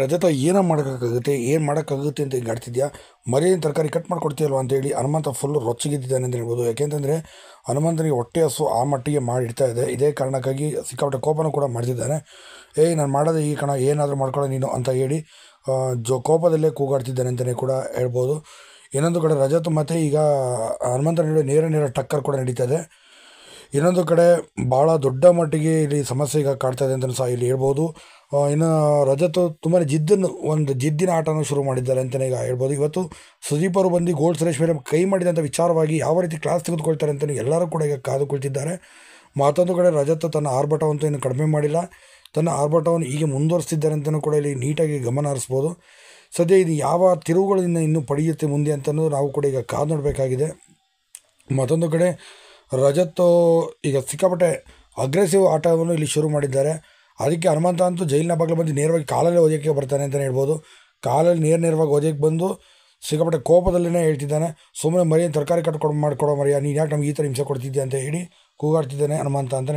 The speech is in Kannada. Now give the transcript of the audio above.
ರಜತ ಏನೋ ಮಾಡೋಕ್ಕಾಗುತ್ತೆ ಏನು ಮಾಡೋಕ್ಕಾಗುತ್ತೆ ಅಂತ ಹಿಂಗೆ ಆಡ್ತಿದ್ಯಾ ಮರಿಯನ್ ತರಕಾರಿ ಕಟ್ ಮಾಡಿಕೊಡ್ತೀಯಲ್ವ ಅಂತೇಳಿ ಹನುಮಂತ ಫುಲ್ಲು ರೊಚ್ಚಿಗಿದ್ದಾನೆ ಅಂತ ಹೇಳ್ಬೋದು ಯಾಕೆಂತಂದರೆ ಹನುಮಂತನಿಗೆ ಹೊಟ್ಟೆ ಹಸು ಆ ಮಟ್ಟಿಗೆ ಮಾಡಿಡ್ತಾ ಇದೆ ಇದೇ ಕಾರಣಕ್ಕಾಗಿ ಸಿಕ್ಕಾಪಟ್ಟೆ ಕೋಪನೂ ಕೂಡ ಮಾಡ್ತಿದ್ದಾನೆ ಏಯ್ ನಾನು ಮಾಡೋದೇ ಈ ಕಣ ಏನಾದರೂ ಮಾಡ್ಕೊಳ್ಳೋ ನೀನು ಅಂತ ಹೇಳಿ ಜೋ ಕೋಪದಲ್ಲೇ ಕೂಗಾಡ್ತಿದ್ದಾನೆ ಅಂತಲೇ ಕೂಡ ಹೇಳ್ಬೋದು ಇನ್ನೊಂದು ಕಡೆ ರಜತ್ ಮತ್ತು ಈಗ ಹನುಮಂತನ ನೇರ ನೇರ ಟಕ್ಕರ್ ಕೂಡ ನಡೀತಾ ಇದೆ ಇನ್ನೊಂದು ಕಡೆ ಭಾಳ ದೊಡ್ಡ ಮಟ್ಟಿಗೆ ಇಲ್ಲಿ ಸಮಸ್ಯೆ ಈಗ ಇದೆ ಅಂತಲೂ ಸಹ ಇಲ್ಲಿ ಹೇಳ್ಬೋದು ಇನ್ನು ರಜತ್ ತುಂಬಾ ಜಿದ್ದನ್ನು ಒಂದು ಜಿದ್ದಿನ ಆಟನೂ ಶುರು ಮಾಡಿದ್ದಾರೆ ಅಂತಲೇ ಈಗ ಹೇಳ್ಬೋದು ಇವತ್ತು ಸುದೀಪ್ ಅವರು ಬಂದು ಗೋಲ್ಡ್ ಸುರೇಶ್ ಮೇಲೆ ಕೈ ಮಾಡಿದಂಥ ವಿಚಾರವಾಗಿ ಯಾವ ರೀತಿ ಕ್ಲಾಸ್ ತೆಗೆದುಕೊಳ್ತಾರೆ ಅಂತಲೇ ಎಲ್ಲರೂ ಕೂಡ ಈಗ ಕಾದುಕೊಳ್ತಿದ್ದಾರೆ ಮತ್ತೊಂದು ಕಡೆ ರಜತ್ ತನ್ನ ಆರ್ಭಟವಂತೂ ಇನ್ನು ಕಡಿಮೆ ಮಾಡಿಲ್ಲ ತನ್ನ ಆರ್ಭಟವನ್ನು ಹೀಗೆ ಮುಂದುವರಿಸ್ತಿದ್ದಾರೆ ಅಂತಲೂ ಕೂಡ ಇಲ್ಲಿ ನೀಟಾಗಿ ಗಮನ ಹರಿಸ್ಬೋದು ಸದ್ಯ ಇದು ಯಾವ ತಿರುವುಗಳಿಂದ ಇನ್ನೂ ಪಡೆಯುತ್ತೆ ಮುಂದೆ ಅಂತಲೂ ನಾವು ಕೂಡ ಈಗ ಕಾದು ನೋಡಬೇಕಾಗಿದೆ ಮತ್ತೊಂದು ಕಡೆ ರಜತ್ ಈಗ ಸಿಕ್ಕಾಪಟ್ಟೆ ಅಗ್ರೆಸಿವ್ ಆಟವನ್ನು ಇಲ್ಲಿ ಶುರು ಮಾಡಿದ್ದಾರೆ ಅದಕ್ಕೆ ಹನುಮಂತ ಅಂತೂ ಜೈಲಿನ ಬಾಗಿಲು ಬಂದು ನೇರವಾಗಿ ಕಾಲಲ್ಲೇ ಓದೋಕ್ಕೆ ಬರ್ತಾನೆ ಅಂತಲೇ ಹೇಳ್ಬೋದು ಕಾಲಲ್ಲಿ ನೇರ ನೇರವಾಗಿ ಓದೋಕ್ಕೆ ಬಂದು ಸಿಕ್ಕಾಪಟ್ಟೆ ಕೋಪದಲ್ಲೇ ಹೇಳ್ತಿದ್ದಾನೆ ಸುಮ್ಮನೆ ಮರಿಯನ್ನು ತರಕಾರಿ ಕಟ್ಕೊಂಡು ಮಾಡಿಕೊಡೋ ಮರಿಯ ನೀನು ಯಾಕೆ ನಮ್ಗೆ ಈ ಥರ ಹಿಂಸೆ ಕೊಡ್ತಿದ್ದೆ ಅಂತ ಹೇಳಿ ಕೂಗಾಡ್ತಿದ್ದಾನೆ ಹನುಮಂತ ಅಂತಲೇ